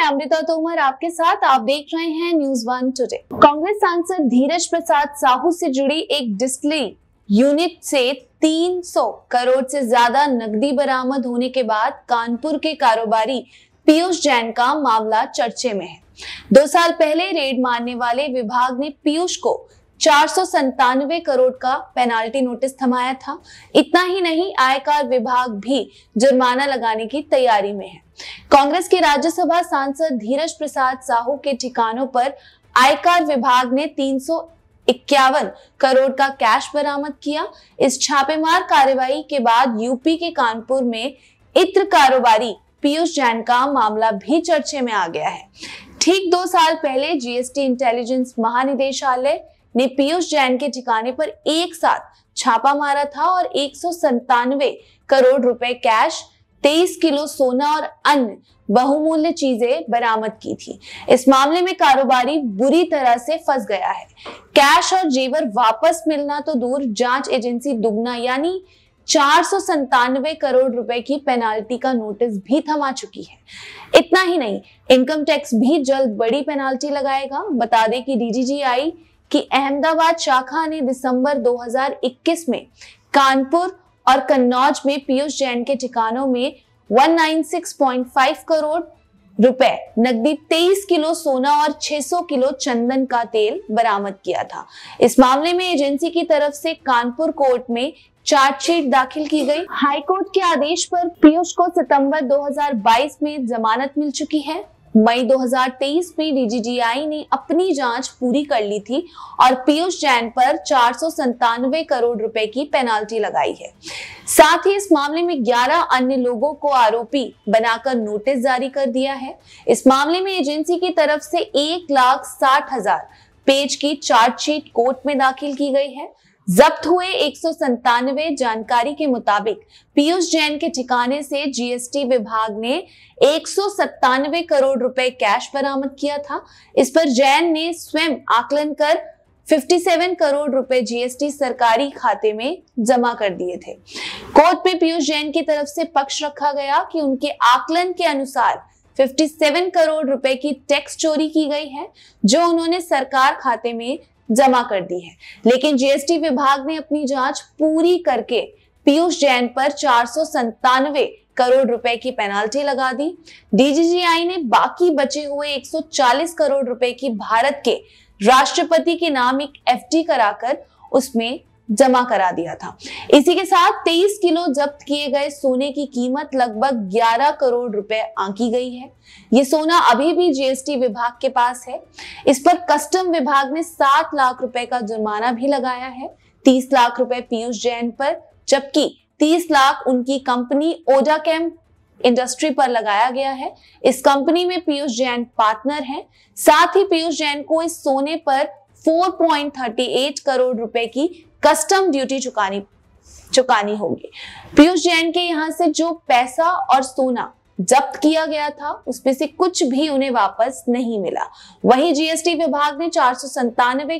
मैं अमृता तोमर आपके साथ आप देख रहे हैं न्यूज वन टुडे कांग्रेस सांसद धीरज प्रसाद साहू से जुड़ी एक डिस्प्ले यूनिट से 300 करोड़ से ज्यादा नकदी बरामद होने के बाद कानपुर के कारोबारी पीयूष जैन का मामला चर्चे में है दो साल पहले रेड मारने वाले विभाग ने पीयूष को चार करोड़ का पेनाल्टी नोटिस थमाया था इतना ही नहीं आयकर विभाग भी जुर्माना लगाने की तैयारी में है कांग्रेस के राज्यसभा सांसद धीरज प्रसाद साहू के ठिकानों पर आयकर विभाग ने तीन इक्यावन करोड़ का कैश बरामद किया इस छापेमार कार्रवाई के बाद यूपी के कानपुर में इत्र कारोबारी पीयूष जैन का मामला भी चर्चे में आ गया है ठीक दो साल पहले जीएसटी इंटेलिजेंस महानिदेशालय ने पीयूष जैन के ठिकाने पर एक साथ छापा मारा था और एक करोड़ रुपए कैश 23 किलो सोना और अन्य बहुमूल्य चीजें बरामद की थी इस मामले में कारोबारी बुरी तरह से फंस गया है कैश और जेवर वापस मिलना तो दूर जांच एजेंसी दुगना यानी चार करोड़ रुपए की पेनाल्टी का नोटिस भी थमा चुकी है इतना ही नहीं इनकम टैक्स भी जल्द बड़ी पेनाल्टी लगाएगा बता दें कि डीजीजीआई कि अहमदाबाद शाखा ने दिसंबर 2021 में कानपुर और कन्नौज में पीयूष जैन के ठिकानों में 196.5 करोड़ रुपए नकदी 23 किलो सोना और 600 किलो चंदन का तेल बरामद किया था इस मामले में एजेंसी की तरफ से कानपुर कोर्ट में चार्जशीट दाखिल की गई हाईकोर्ट के आदेश पर पीयूष को सितंबर 2022 में जमानत मिल चुकी है मई 2023 में डीजीजीआई ने अपनी जांच पूरी कर ली थी और पीयूष जैन पर चार करोड़ रुपए की पेनाल्टी लगाई है साथ ही इस मामले में 11 अन्य लोगों को आरोपी बनाकर नोटिस जारी कर दिया है इस मामले में एजेंसी की तरफ से एक लाख साठ हजार पेज की चार्जशीट कोर्ट में दाखिल की गई है जब्त हुए एक जानकारी के मुताबिक पीयूष जैन के ठिकाने से जीएसटी विभाग ने एक करोड़ रुपए कैश बरामद किया था इस पर जैन ने स्वयं आकलन कर 57 करोड़ रुपए जीएसटी सरकारी खाते में जमा कर दिए थे कोर्ट में पीयूष जैन की तरफ से पक्ष रखा गया कि उनके आकलन के अनुसार 57 करोड़ रुपए की टैक्स चोरी की गई है जो उन्होंने सरकार खाते में जमा कर दी है लेकिन जीएसटी विभाग ने अपनी जांच पूरी करके पीयूष जैन पर चार करोड़ रुपए की पेनाल्टी लगा दी डीजीजीआई ने बाकी बचे हुए 140 करोड़ रुपए की भारत के राष्ट्रपति के नाम एक एफडी कराकर उसमें जमा करा दिया था इसी के साथ 23 किलो जब्त किए गए सोने की कीमत लगभग 11 करोड़ रुपए आंकी गई है ये सोना अभी भी जीएसटी विभाग के पास है इस पर कस्टम विभाग ने 7 लाख रुपए का जुर्माना भी लगाया है 30 लाख रुपए पीयूष जैन पर जबकि 30 लाख उनकी कंपनी ओडा कैम्प इंडस्ट्री पर लगाया गया है इस कंपनी में पीयूष जैन पार्टनर हैं साथ ही पीयूष जैन को इस सोने पर 4.38 करोड़ रुपए की कस्टम ड्यूटी चुकानी चुकानी होगी पीयूष जैन के यहां से जो पैसा और सोना जब्त किया गया था उसमें से कुछ भी उन्हें वापस नहीं मिला वहीं जीएसटी विभाग ने चार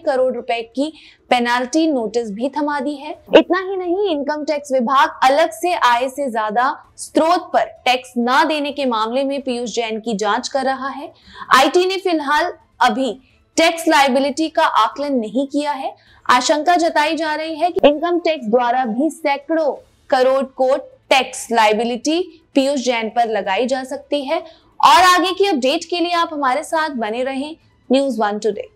करोड़ रुपए की पेनाल्टी नोटिस भी थमा दी है इतना ही नहीं इनकम टैक्स विभाग अलग से आय से ज्यादा स्रोत पर टैक्स ना देने के मामले में पीयूष जैन की जांच कर रहा है आईटी ने फिलहाल अभी टैक्स लाइबिलिटी का आकलन नहीं किया है आशंका जताई जा रही है कि इनकम टैक्स द्वारा भी सैकड़ों करोड़ को टैक्स लाइबिलिटी पीयूष जैन पर लगाई जा सकती है और आगे की अपडेट के लिए आप हमारे साथ बने रहें न्यूज वन टूडे